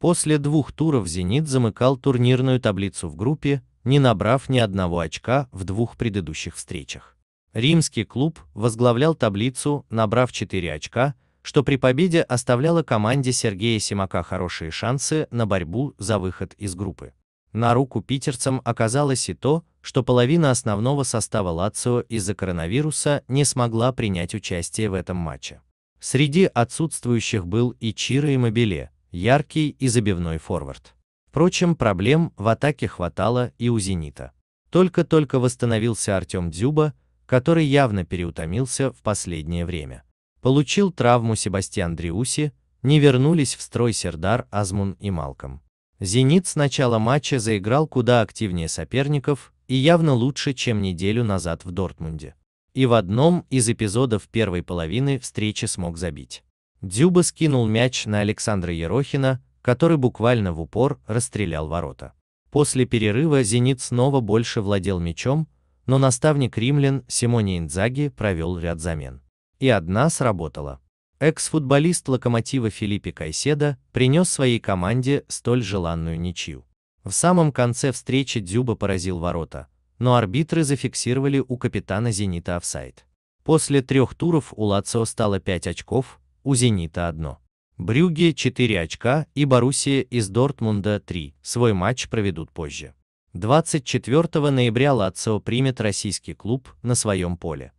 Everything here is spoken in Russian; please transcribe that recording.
После двух туров «Зенит» замыкал турнирную таблицу в группе, не набрав ни одного очка в двух предыдущих встречах. Римский клуб возглавлял таблицу, набрав 4 очка, что при победе оставляло команде Сергея Симака хорошие шансы на борьбу за выход из группы. На руку питерцам оказалось и то, что половина основного состава Лацио из-за коронавируса не смогла принять участие в этом матче. Среди отсутствующих был и Чиро и Мобиле, яркий и забивной форвард. Впрочем, проблем в атаке хватало и у «Зенита». Только-только восстановился Артем Дзюба, который явно переутомился в последнее время. Получил травму Себастьян Дриуси, не вернулись в строй Сердар, Азмун и Малком. «Зенит» с начала матча заиграл куда активнее соперников и явно лучше, чем неделю назад в Дортмунде. И в одном из эпизодов первой половины встречи смог забить. Дзюба скинул мяч на Александра Ерохина, который буквально в упор расстрелял ворота. После перерыва «Зенит» снова больше владел мячом, но наставник римлян Симони Индзаги провел ряд замен. И одна сработала. Экс-футболист «Локомотива» Филиппе Кайседа принес своей команде столь желанную ничью. В самом конце встречи Дзюба поразил ворота, но арбитры зафиксировали у капитана «Зенита» офсайд. После трех туров у Лацио стало 5 очков, у «Зенита» одно. Брюге 4 очка и Боруссия из Дортмунда 3. Свой матч проведут позже. 24 ноября Лацио примет российский клуб на своем поле.